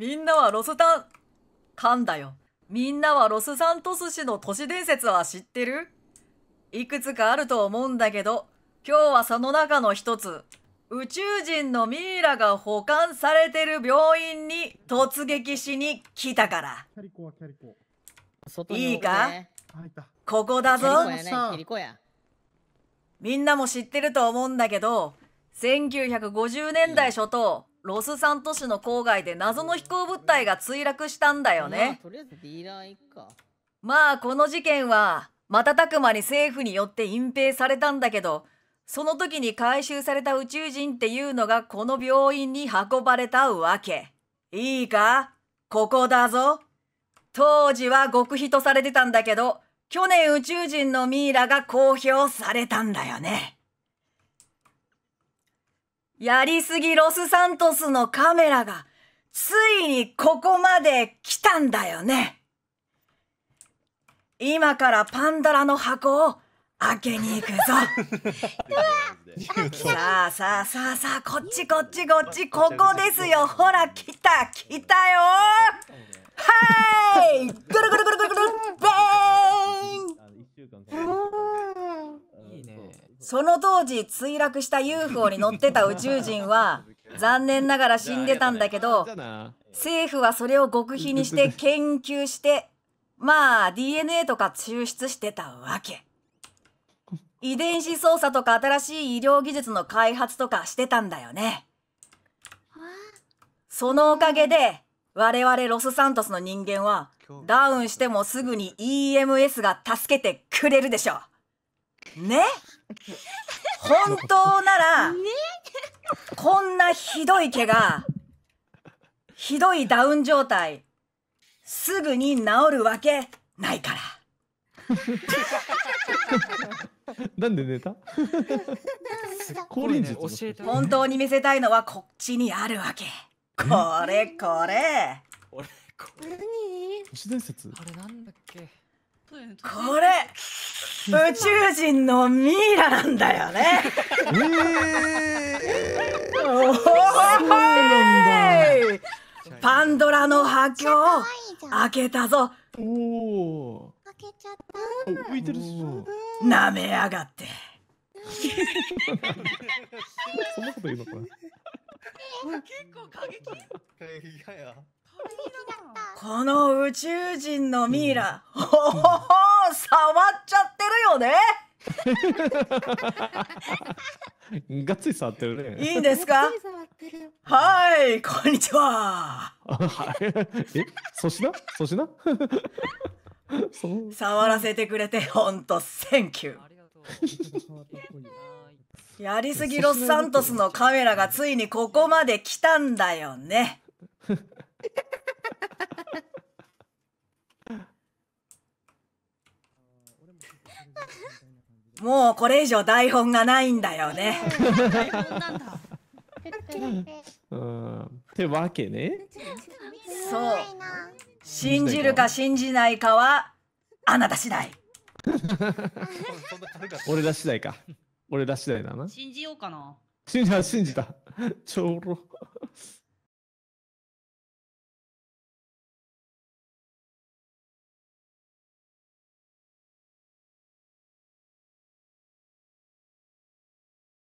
みんなはロスタン、噛んだよ。みんなはロスサントス氏の都市伝説は知ってるいくつかあると思うんだけど、今日はその中の一つ、宇宙人のミイラが保管されてる病院に突撃しに来たから。いいかここだぞ、みんなも知ってると思うんだけど、1950年代初頭、ロスサント市の郊外で謎の飛行物体が墜落したんだよね。まあこの事件は瞬く間に政府によって隠蔽されたんだけどその時に回収された宇宙人っていうのがこの病院に運ばれたわけ。いいかここだぞ。当時は極秘とされてたんだけど去年宇宙人のミイラが公表されたんだよね。やりすぎロスサントスのカメラが、ついにここまで来たんだよね。今からパンダラの箱を開けに行くぞ。さあさあさあさあ、こっちこっちこっち、ここですよ。ほら、来た、来たよ。はい、ぐるぐるぐるぐるぐる、ベーン。その当時墜落した UFO に乗ってた宇宙人は残念ながら死んでたんだけど政府はそれを極秘にして研究してまあ DNA とか抽出してたわけ遺伝子操作とか新しい医療技術の開発とかしてたんだよねそのおかげで我々ロスサントスの人間はダウンしてもすぐに EMS が助けてくれるでしょうね本当なら、こんなひどい毛が、ひどいダウン状態、すぐに治るわけないから。なんで寝たね、本当に見せたいのはこっちにあるわけ。これこれ。これ何れこれ宇宙人のミイラなんだよね。パンドラの波境開けたぞ。開けちゃった。浮いてる舐めやがって。そんなこと言うのか結構過激。この宇宙人のミイラ。触っちゃってるよね。がっつり触ってるね。いいんですか。はい、こんにちは。え、粗品、粗品。触らせてくれて、本当センキュー。やりすぎロスサントスのカメラがついにここまで来たんだよね。もうこれ以上台本がないんだよね。ってわけね。そう。信じるか信じないかはあなた次第。俺ら次第か。俺ら次第だな。信じようかな。信じた信じた。ちょど。